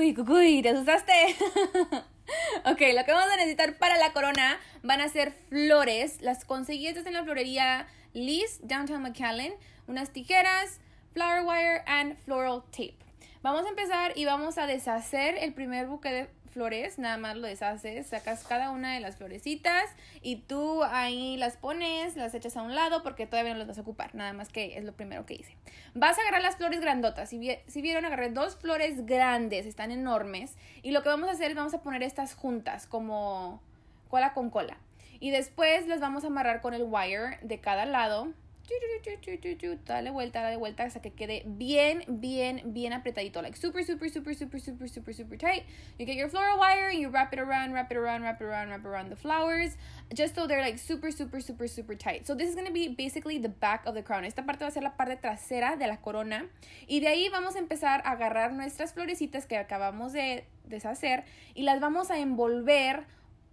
Uy, uy, te asustaste. ok, lo que vamos a necesitar para la corona van a ser flores. Las conseguí estas en la florería Liz, Downtown McAllen. Unas tijeras, flower wire and floral tape. Vamos a empezar y vamos a deshacer el primer buque de flores, nada más lo deshaces, sacas cada una de las florecitas y tú ahí las pones, las echas a un lado porque todavía no las vas a ocupar, nada más que es lo primero que hice. Vas a agarrar las flores grandotas, si, si vieron agarré dos flores grandes, están enormes y lo que vamos a hacer es vamos a poner estas juntas como cola con cola y después las vamos a amarrar con el wire de cada lado dale vuelta, dale vuelta hasta que quede bien, bien, bien apretadito. Like super, super, super, super, super, super, super tight. You get your floral wire and you wrap it around, wrap it around, wrap it around, wrap around the flowers. Just so they're like super, super, super, super tight. So this is going to be basically the back of the crown. Esta parte va a ser la parte trasera de la corona. Y de ahí vamos a empezar a agarrar nuestras florecitas que acabamos de deshacer y las vamos a envolver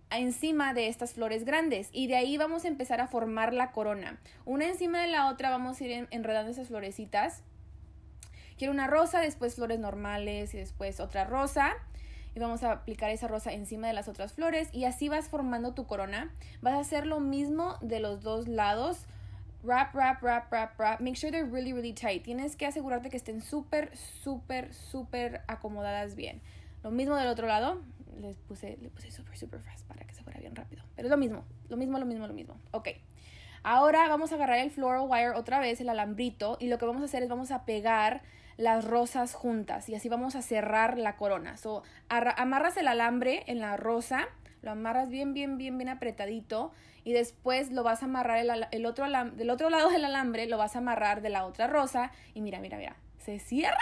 encima de estas flores grandes y de ahí vamos a empezar a formar la corona. Una encima de la otra vamos a ir enredando esas florecitas. Quiero una rosa, después flores normales y después otra rosa. Y vamos a aplicar esa rosa encima de las otras flores y así vas formando tu corona. Vas a hacer lo mismo de los dos lados. Wrap, wrap, wrap, wrap, wrap. Make sure they're really, really tight. Tienes que asegurarte que estén súper, súper, súper acomodadas bien. Lo mismo del otro lado les puse, le puse super, super fast para que se fuera bien rápido. Pero es lo mismo, lo mismo, lo mismo, lo mismo. Ok. Ahora vamos a agarrar el floral wire otra vez, el alambrito, y lo que vamos a hacer es vamos a pegar las rosas juntas y así vamos a cerrar la corona. So, amarras el alambre en la rosa, lo amarras bien, bien, bien, bien apretadito y después lo vas a amarrar el, el otro del otro lado del alambre, lo vas a amarrar de la otra rosa y mira, mira, mira, se cierra,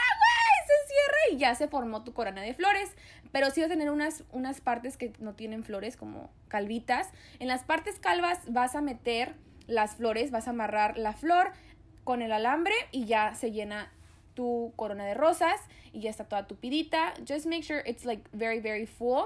y ya se formó tu corona de flores. Pero si vas a tener unas, unas partes que no tienen flores, como calvitas. En las partes calvas vas a meter las flores, vas a amarrar la flor con el alambre y ya se llena tu corona de rosas y ya está toda tupidita. Just make sure it's like very, very full.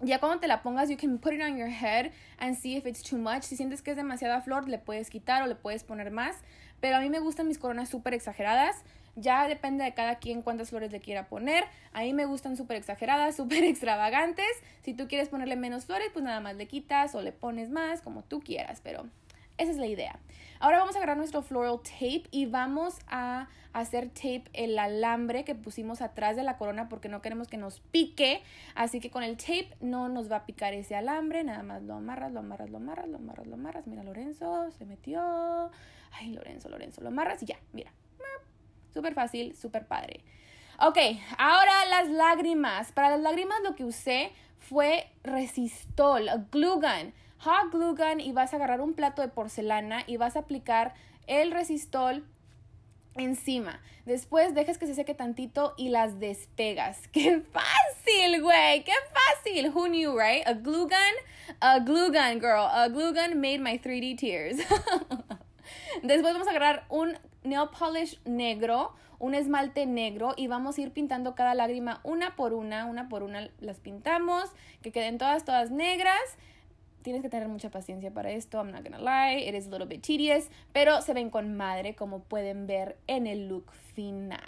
Ya cuando te la pongas, you can put it on your head and see if it's too much. Si sientes que es demasiada flor, le puedes quitar o le puedes poner más. Pero a mí me gustan mis coronas súper exageradas. Ya depende de cada quien cuántas flores le quiera poner. A mí me gustan súper exageradas, súper extravagantes. Si tú quieres ponerle menos flores, pues nada más le quitas o le pones más, como tú quieras, pero esa es la idea. Ahora vamos a agarrar nuestro floral tape y vamos a hacer tape el alambre que pusimos atrás de la corona porque no queremos que nos pique. Así que con el tape no nos va a picar ese alambre. Nada más lo amarras, lo amarras, lo amarras, lo amarras, lo amarras. Mira, Lorenzo se metió. Ay, Lorenzo, Lorenzo, lo amarras y ya, mira. Súper fácil, súper padre. Ok, ahora las lágrimas. Para las lágrimas lo que usé fue resistol, glue gun, hot glue gun y vas a agarrar un plato de porcelana y vas a aplicar el resistol encima. Después dejas que se seque tantito y las despegas. ¡Qué fácil, güey! ¡Qué fácil! Who knew, right? A glue gun, a glue gun, girl. A glue gun made my 3D tears. Después vamos a agarrar un nail polish negro, un esmalte negro y vamos a ir pintando cada lágrima una por una, una por una las pintamos, que queden todas, todas negras. Tienes que tener mucha paciencia para esto, I'm not gonna lie, it is a little bit tedious, pero se ven con madre como pueden ver en el look final.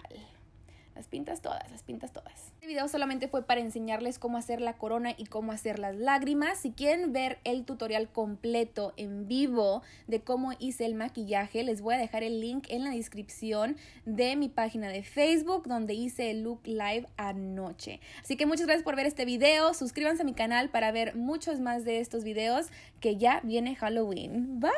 Las pintas todas, las pintas todas. Este video solamente fue para enseñarles cómo hacer la corona y cómo hacer las lágrimas. Si quieren ver el tutorial completo en vivo de cómo hice el maquillaje, les voy a dejar el link en la descripción de mi página de Facebook donde hice el look live anoche. Así que muchas gracias por ver este video. Suscríbanse a mi canal para ver muchos más de estos videos que ya viene Halloween. Bye.